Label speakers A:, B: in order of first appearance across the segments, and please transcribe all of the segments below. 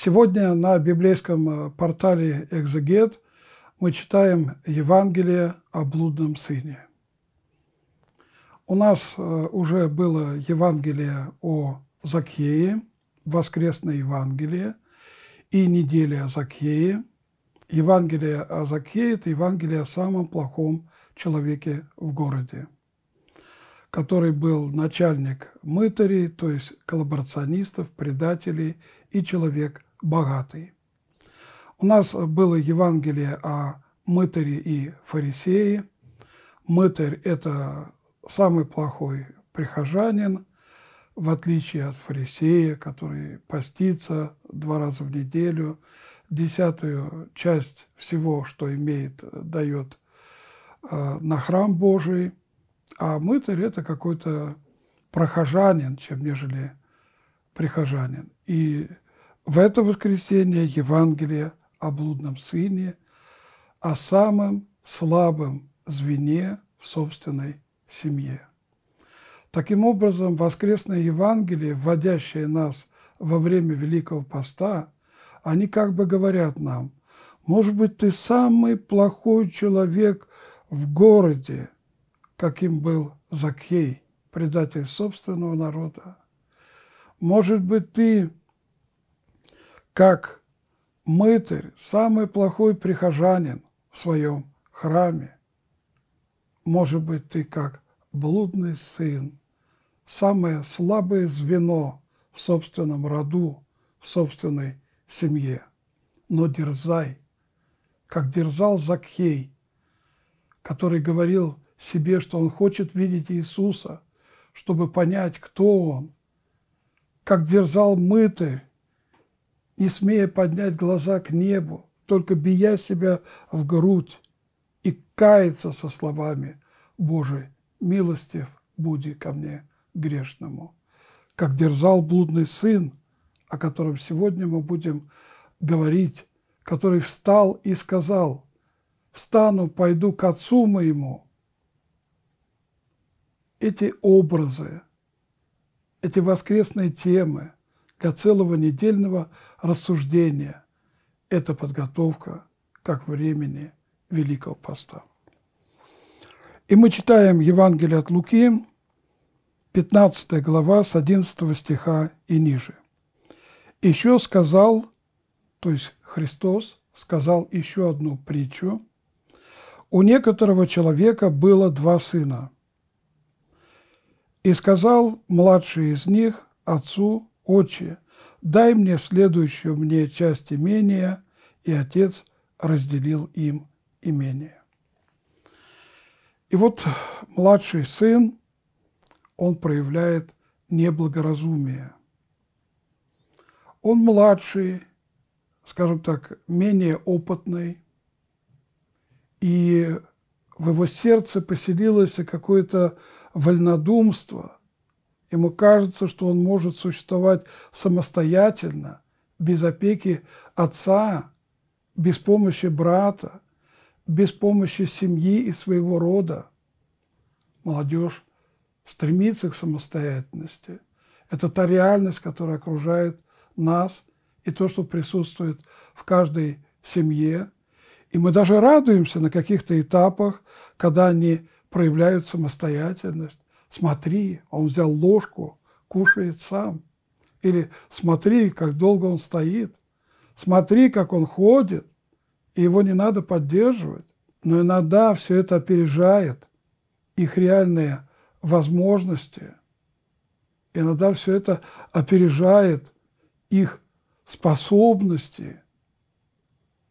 A: Сегодня на библейском э, портале «Экзегет» мы читаем Евангелие о блудном сыне. У нас э, уже было Евангелие о Закее, воскресное Евангелие, и неделя о Закее. Евангелие о Закее – это Евангелие о самом плохом человеке в городе, который был начальник мытарей, то есть коллаборационистов, предателей и человек – богатый. У нас было Евангелие о мытаре и фарисее. Мытарь – это самый плохой прихожанин, в отличие от фарисея, который постится два раза в неделю, десятую часть всего, что имеет, дает э, на храм Божий, а мытарь – это какой-то прохожанин, чем нежели прихожанин. И в это воскресенье Евангелие о блудном сыне, о самом слабом звене в собственной семье. Таким образом, воскресное Евангелие, вводящее нас во время Великого Поста, они как бы говорят нам, может быть, ты самый плохой человек в городе, каким был Закхей, предатель собственного народа. Может быть, ты как мытарь, самый плохой прихожанин в своем храме. Может быть, ты как блудный сын, самое слабое звено в собственном роду, в собственной семье. Но дерзай, как дерзал Закхей, который говорил себе, что он хочет видеть Иисуса, чтобы понять, кто он, как дерзал мытарь, не смея поднять глаза к небу, только бия себя в грудь и каяться со словами «Боже, милостив буди ко мне грешному», как дерзал блудный сын, о котором сегодня мы будем говорить, который встал и сказал «Встану, пойду к отцу моему». Эти образы, эти воскресные темы – для целого недельного рассуждения. Это подготовка как времени Великого Поста. И мы читаем Евангелие от Луки, 15 глава с 11 стиха и ниже. Еще сказал, то есть Христос сказал еще одну притчу. У некоторого человека было два сына. И сказал младший из них отцу «Отче, дай мне следующую мне часть имения», и отец разделил им имение. И вот младший сын, он проявляет неблагоразумие. Он младший, скажем так, менее опытный, и в его сердце поселилось какое-то вольнодумство – Ему кажется, что он может существовать самостоятельно, без опеки отца, без помощи брата, без помощи семьи и своего рода. Молодежь стремится к самостоятельности. Это та реальность, которая окружает нас и то, что присутствует в каждой семье. И мы даже радуемся на каких-то этапах, когда они проявляют самостоятельность, смотри, он взял ложку, кушает сам. Или смотри, как долго он стоит, смотри, как он ходит, и его не надо поддерживать. Но иногда все это опережает их реальные возможности. Иногда все это опережает их способности,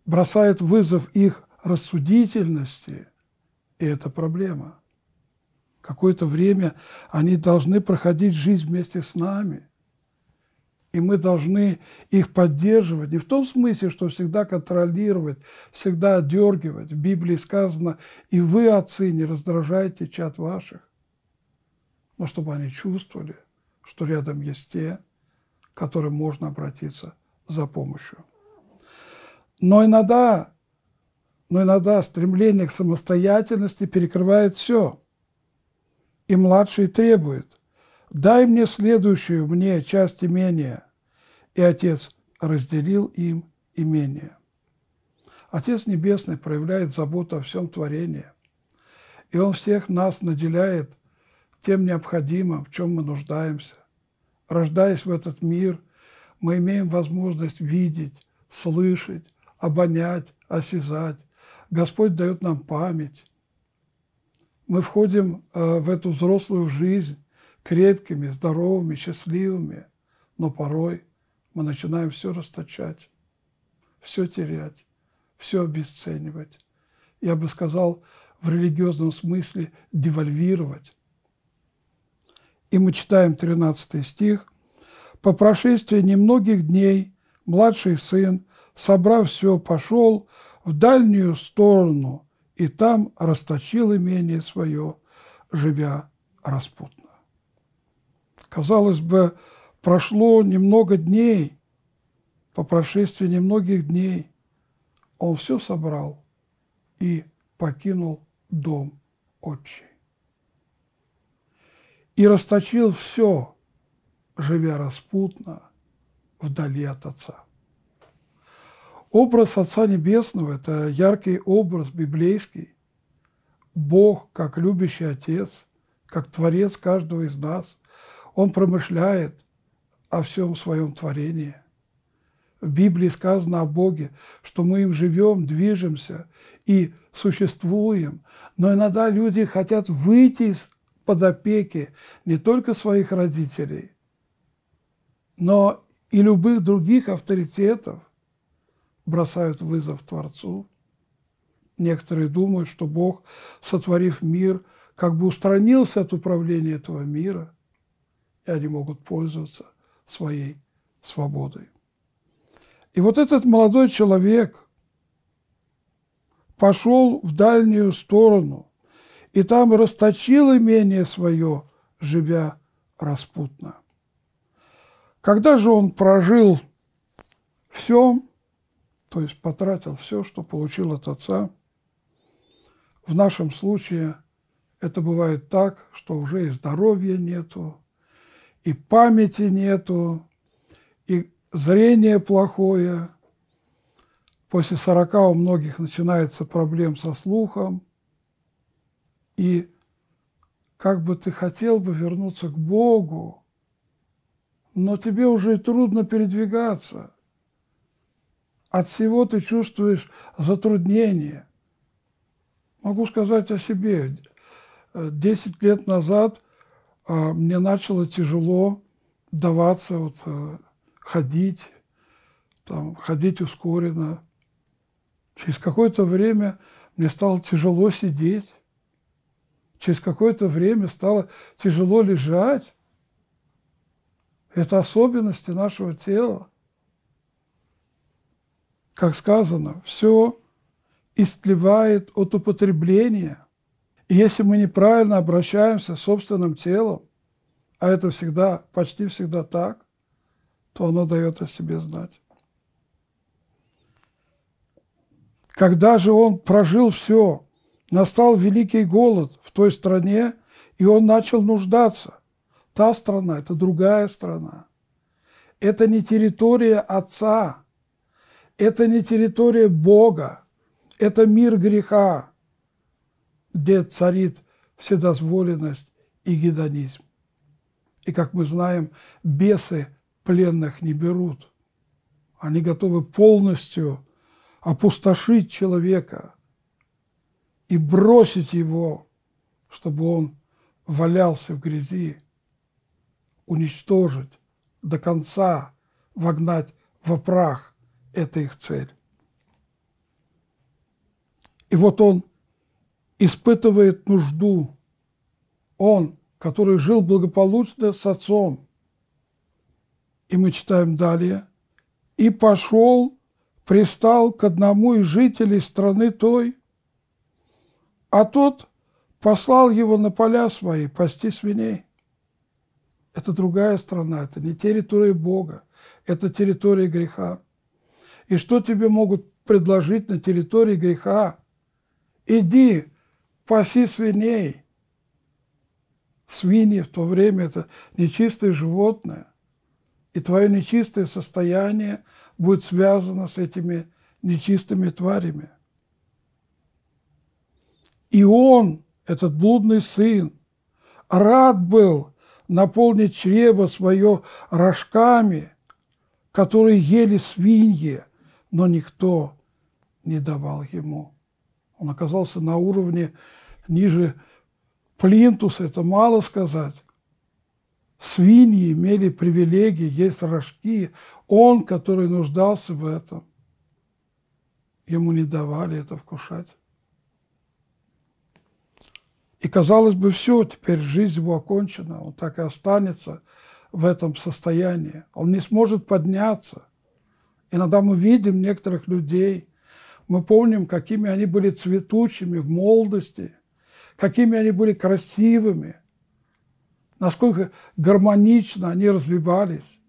A: бросает вызов их рассудительности, и это проблема какое-то время они должны проходить жизнь вместе с нами. И мы должны их поддерживать. Не в том смысле, что всегда контролировать, всегда одергивать. В Библии сказано, и вы, отцы, не раздражайте чат ваших. Но чтобы они чувствовали, что рядом есть те, к которым можно обратиться за помощью. Но иногда, но иногда стремление к самостоятельности перекрывает все – и младший требует «Дай мне следующую мне часть имения». И отец разделил им имение. Отец Небесный проявляет заботу о всем творении, и Он всех нас наделяет тем необходимым, в чем мы нуждаемся. Рождаясь в этот мир, мы имеем возможность видеть, слышать, обонять, осязать. Господь дает нам память, мы входим э, в эту взрослую жизнь крепкими, здоровыми, счастливыми, но порой мы начинаем все расточать, все терять, все обесценивать. Я бы сказал, в религиозном смысле девальвировать. И мы читаем 13 стих. «По прошествии немногих дней младший сын, собрав все, пошел в дальнюю сторону – и там расточил имение свое, живя распутно. Казалось бы, прошло немного дней, по прошествии немногих дней он все собрал и покинул дом отчий. И расточил все, живя распутно, вдали от отца. Образ Отца Небесного – это яркий образ библейский. Бог, как любящий Отец, как Творец каждого из нас, Он промышляет о всем своем творении. В Библии сказано о Боге, что мы им живем, движемся и существуем. Но иногда люди хотят выйти из-под опеки не только своих родителей, но и любых других авторитетов бросают вызов Творцу. Некоторые думают, что Бог, сотворив мир, как бы устранился от управления этого мира, и они могут пользоваться своей свободой. И вот этот молодой человек пошел в дальнюю сторону, и там расточил имение свое, живя распутно. Когда же он прожил все, то есть потратил все, что получил от отца. В нашем случае это бывает так, что уже и здоровья нету, и памяти нету, и зрение плохое. После 40 у многих начинается проблем со слухом. И как бы ты хотел бы вернуться к Богу, но тебе уже трудно передвигаться – от всего ты чувствуешь затруднение. Могу сказать о себе. Десять лет назад а, мне начало тяжело даваться, вот, э, ходить, там, ходить ускоренно. Через какое-то время мне стало тяжело сидеть. Через какое-то время стало тяжело лежать. Это особенности нашего тела как сказано, все истлевает от употребления. И если мы неправильно обращаемся с собственным телом, а это всегда, почти всегда так, то оно дает о себе знать. Когда же он прожил все, настал великий голод в той стране, и он начал нуждаться. Та страна – это другая страна. Это не территория отца – это не территория Бога, это мир греха, где царит вседозволенность и гедонизм. И, как мы знаем, бесы пленных не берут. Они готовы полностью опустошить человека и бросить его, чтобы он валялся в грязи, уничтожить, до конца вогнать во прах это их цель. И вот он испытывает нужду. Он, который жил благополучно с отцом. И мы читаем далее. «И пошел, пристал к одному из жителей страны той, а тот послал его на поля свои пасти свиней». Это другая страна, это не территория Бога, это территория греха. И что тебе могут предложить на территории греха? Иди, паси свиней. Свиньи в то время – это нечистое животное, И твое нечистое состояние будет связано с этими нечистыми тварями. И он, этот блудный сын, рад был наполнить чрево свое рожками, которые ели свиньи, но никто не давал ему. Он оказался на уровне ниже плинтуса, это мало сказать. Свиньи имели привилегии, есть рожки. Он, который нуждался в этом, ему не давали это вкушать. И казалось бы, все, теперь жизнь его окончена, он так и останется в этом состоянии. Он не сможет подняться. Иногда мы видим некоторых людей, мы помним, какими они были цветущими в молодости, какими они были красивыми, насколько гармонично они развивались.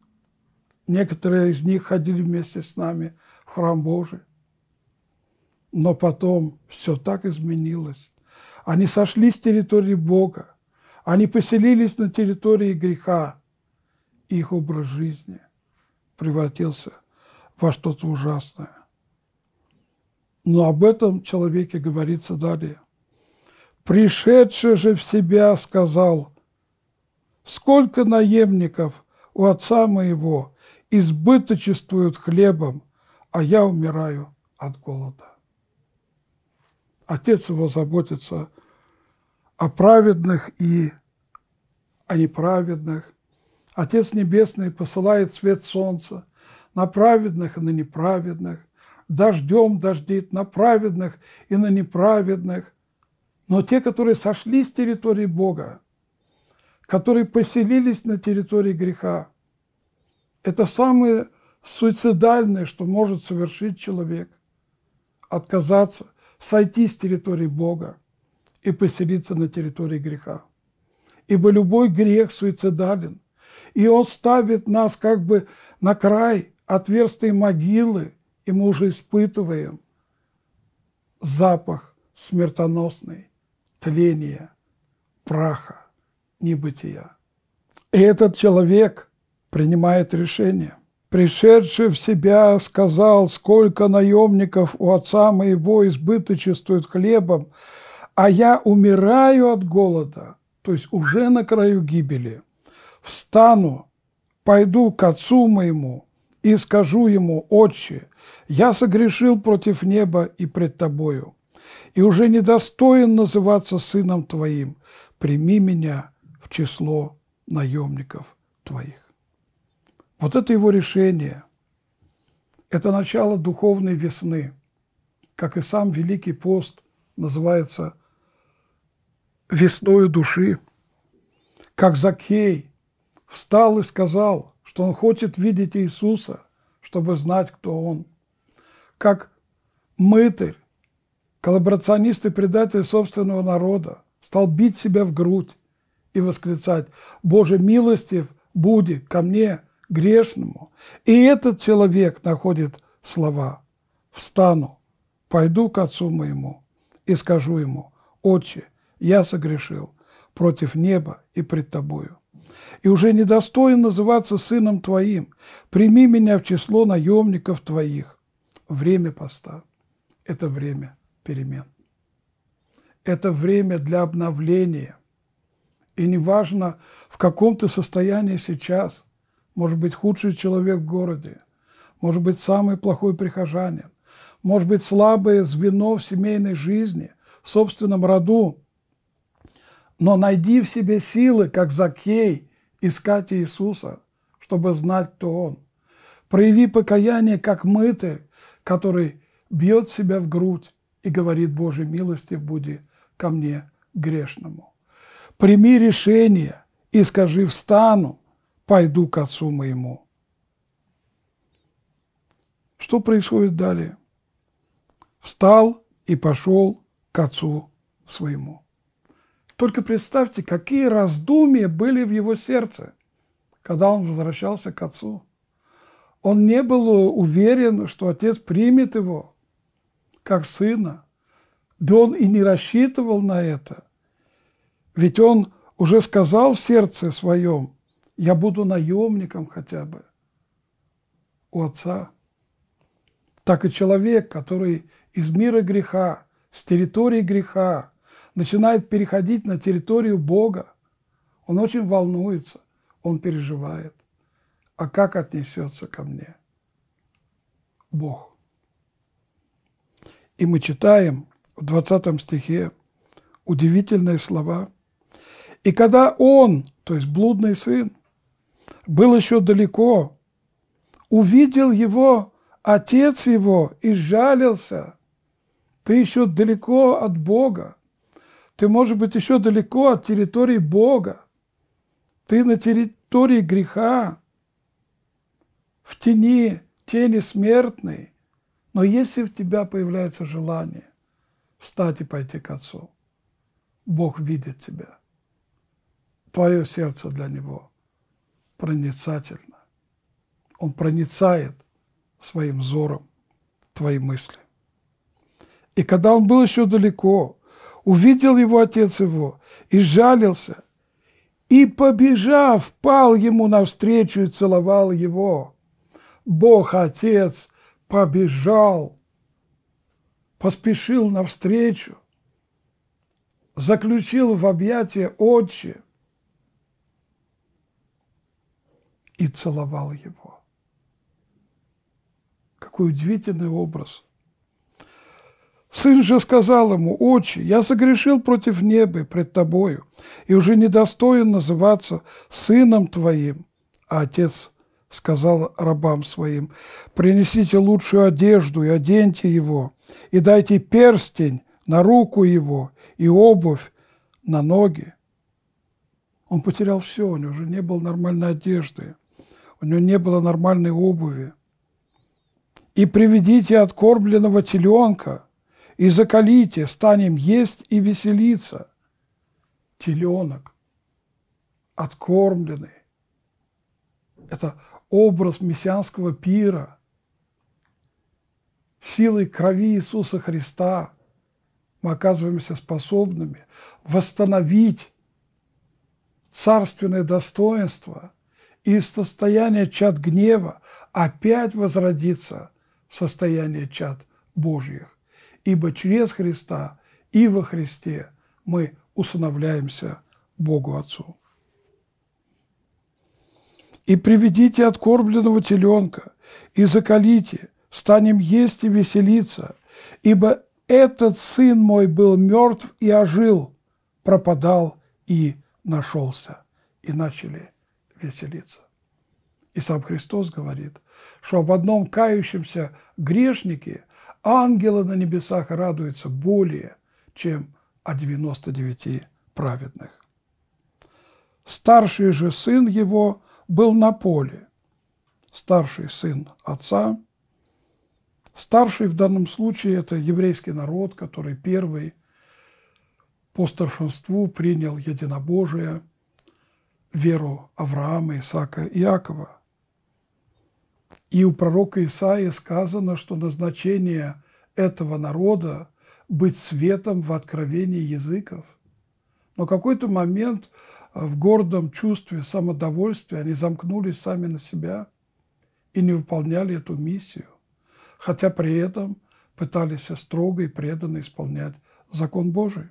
A: Некоторые из них ходили вместе с нами в храм Божий. Но потом все так изменилось. Они сошли с территории Бога. Они поселились на территории греха. Их образ жизни превратился в во что-то ужасное. Но об этом человеке говорится далее. «Пришедший же в себя сказал, сколько наемников у отца моего избыточествуют хлебом, а я умираю от голода». Отец его заботится о праведных и о неправедных. Отец Небесный посылает свет солнца – на праведных и на неправедных, дождем дождит на праведных и на неправедных. Но те, которые сошли с территории Бога, которые поселились на территории греха, это самое суицидальное, что может совершить человек – отказаться, сойти с территории Бога и поселиться на территории греха. Ибо любой грех суицидален, и он ставит нас как бы на край – отверстые могилы, и мы уже испытываем запах смертоносный, тления, праха, небытия. И этот человек принимает решение. Пришедший в себя сказал, сколько наемников у отца моего избыточествует хлебом, а я умираю от голода, то есть уже на краю гибели. Встану, пойду к отцу моему – и скажу ему, «Отче, я согрешил против неба и пред тобою, и уже недостоин называться сыном твоим, прими меня в число наемников твоих». Вот это его решение, это начало духовной весны, как и сам Великий пост называется весною души, как Закей встал и сказал – что он хочет видеть Иисуса, чтобы знать, кто он. Как мытырь, коллаборационист и предатель собственного народа, стал бить себя в грудь и восклицать «Боже, милостив, буди ко мне, грешному!» И этот человек находит слова «Встану, пойду к отцу моему и скажу ему, «Отче, я согрешил против неба и пред тобою и уже недостоин называться сыном твоим. Прими меня в число наемников твоих. Время поста – это время перемен. Это время для обновления. И неважно, в каком ты состоянии сейчас, может быть, худший человек в городе, может быть, самый плохой прихожанин, может быть, слабое звено в семейной жизни, в собственном роду, но найди в себе силы, как Закей, искать Иисуса, чтобы знать, кто Он. Прояви покаяние, как мытырь, который бьет себя в грудь и говорит, Боже, милости буди ко мне грешному. Прими решение и скажи, встану, пойду к отцу моему. Что происходит далее? Встал и пошел к отцу своему. Только представьте, какие раздумья были в его сердце, когда он возвращался к отцу. Он не был уверен, что отец примет его как сына. Да он и не рассчитывал на это. Ведь он уже сказал в сердце своем, я буду наемником хотя бы у отца. Так и человек, который из мира греха, с территории греха, начинает переходить на территорию Бога, он очень волнуется, он переживает. А как отнесется ко мне Бог? И мы читаем в 20 стихе удивительные слова. «И когда он, то есть блудный сын, был еще далеко, увидел его отец его и жалился. Ты еще далеко от Бога. Ты, можешь быть, еще далеко от территории Бога. Ты на территории греха, в тени, тени смертной. Но если в тебя появляется желание встать и пойти к Отцу, Бог видит тебя. Твое сердце для Него проницательно. Он проницает своим взором твои мысли. И когда он был еще далеко, увидел его отец его и жалился, и, побежав, пал ему навстречу и целовал его. Бог Отец побежал, поспешил навстречу, заключил в объятия отче и целовал его. Какой удивительный образ – Сын же сказал ему, «Отче, я согрешил против неба и пред тобою, и уже недостоин называться сыном твоим». А отец сказал рабам своим, «Принесите лучшую одежду и оденьте его, и дайте перстень на руку его и обувь на ноги». Он потерял все, у него уже не было нормальной одежды, у него не было нормальной обуви. «И приведите откормленного теленка» и закалите, станем есть и веселиться. Теленок, откормленный, это образ мессианского пира, силой крови Иисуса Христа мы оказываемся способными восстановить царственное достоинство и из состояния чад гнева опять возродиться в состояние чад Божьих ибо через Христа и во Христе мы усыновляемся Богу Отцу. «И приведите откормленного теленка, и закалите, станем есть и веселиться, ибо этот сын мой был мертв и ожил, пропадал и нашелся». И начали веселиться. И сам Христос говорит, что об одном кающемся грешнике – ангелы на небесах радуются более, чем о 99 праведных. Старший же сын его был на поле, старший сын отца. Старший в данном случае – это еврейский народ, который первый по старшинству принял единобожие, веру Авраама, Исаака и Иакова – и у пророка Исаия сказано, что назначение этого народа – быть светом в откровении языков. Но какой-то момент э, в гордом чувстве самодовольствия они замкнулись сами на себя и не выполняли эту миссию, хотя при этом пытались строго и преданно исполнять закон Божий.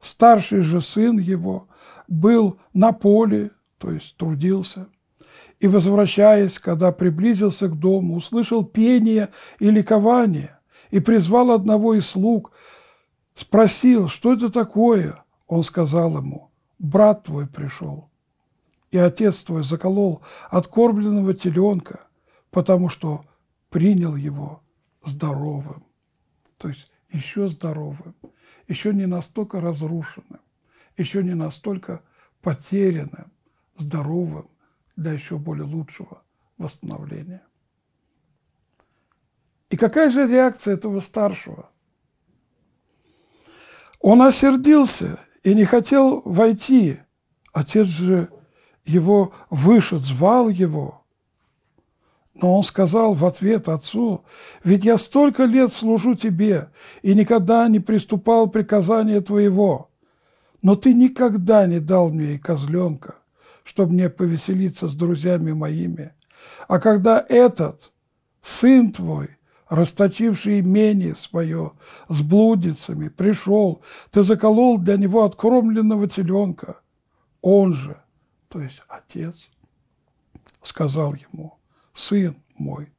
A: Старший же сын его был на поле, то есть трудился – и, возвращаясь, когда приблизился к дому, услышал пение и ликование и призвал одного из слуг, спросил, что это такое. Он сказал ему, брат твой пришел, и отец твой заколол откормленного теленка, потому что принял его здоровым, то есть еще здоровым, еще не настолько разрушенным, еще не настолько потерянным, здоровым, для еще более лучшего восстановления. И какая же реакция этого старшего? Он осердился и не хотел войти. Отец же его выше звал его. Но он сказал в ответ отцу, «Ведь я столько лет служу тебе и никогда не приступал приказания твоего, но ты никогда не дал мне и козленка, чтобы мне повеселиться с друзьями моими. А когда этот, сын твой, расточивший имение свое с блудницами, пришел, ты заколол для него откормленного теленка. Он же, то есть отец, сказал ему, сын мой,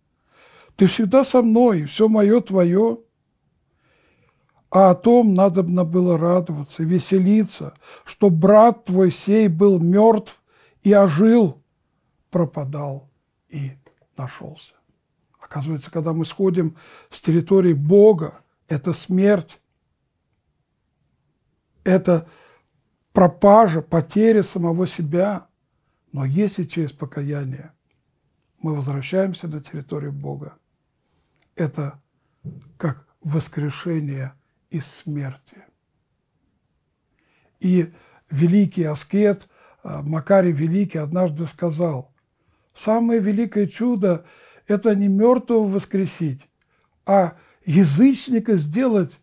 A: ты всегда со мной, все мое твое. А о том надобно было радоваться, веселиться, что брат твой сей был мертв, я жил, пропадал и нашелся. Оказывается, когда мы сходим с территории Бога, это смерть, это пропажа, потеря самого себя. Но если через покаяние мы возвращаемся на территорию Бога, это как воскрешение из смерти. И великий аскет а Макарий Великий однажды сказал, «Самое великое чудо – это не мертвого воскресить, а язычника сделать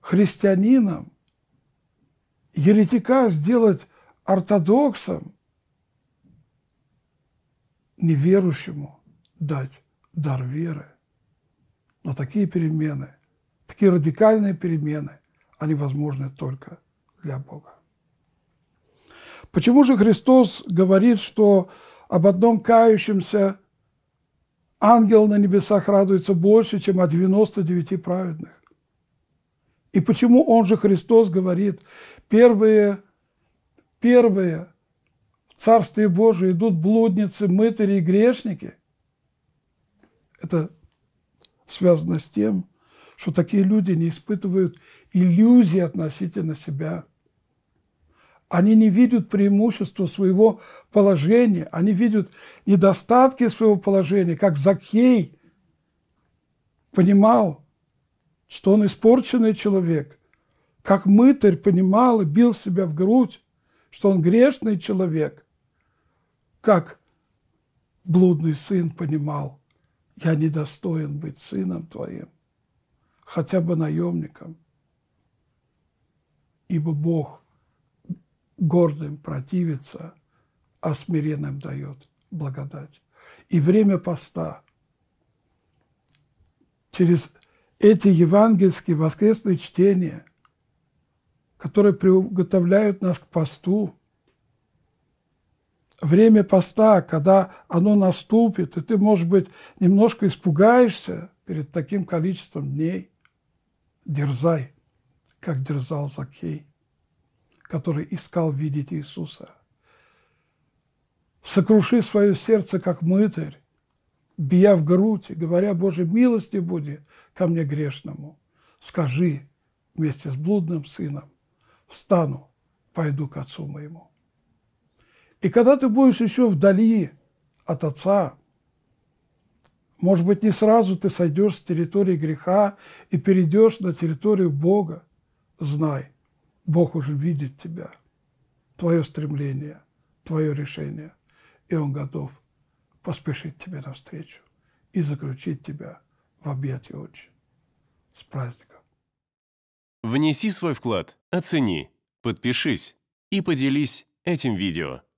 A: христианином, еретика сделать ортодоксом, неверующему дать дар веры. Но такие перемены, такие радикальные перемены, они возможны только для Бога. Почему же Христос говорит, что об одном кающемся ангел на небесах радуется больше, чем о 99 праведных? И почему он же Христос говорит, первые, первые в Царствие Божие идут блудницы, мытари и грешники? Это связано с тем, что такие люди не испытывают иллюзии относительно себя – они не видят преимущества своего положения, они видят недостатки своего положения, как Закхей понимал, что он испорченный человек, как мытарь понимал и бил себя в грудь, что он грешный человек, как блудный сын понимал, я недостоин быть сыном твоим, хотя бы наемником, ибо Бог – гордым противится, а смиренным дает благодать. И время поста через эти евангельские воскресные чтения, которые приготовляют нас к посту, время поста, когда оно наступит, и ты, может быть, немножко испугаешься перед таким количеством дней, дерзай, как дерзал Закей который искал видеть Иисуса. Сокруши свое сердце, как мытарь, бия в грудь, говоря, Боже, милости буди ко мне грешному. Скажи вместе с блудным сыном, встану, пойду к отцу моему. И когда ты будешь еще вдали от отца, может быть, не сразу ты сойдешь с территории греха и перейдешь на территорию Бога, знай, Бог уже видит тебя, твое стремление, твое решение, и Он готов поспешить тебе навстречу и заключить тебя в объятия очень. С праздником! Внеси свой вклад, оцени, подпишись и поделись этим видео.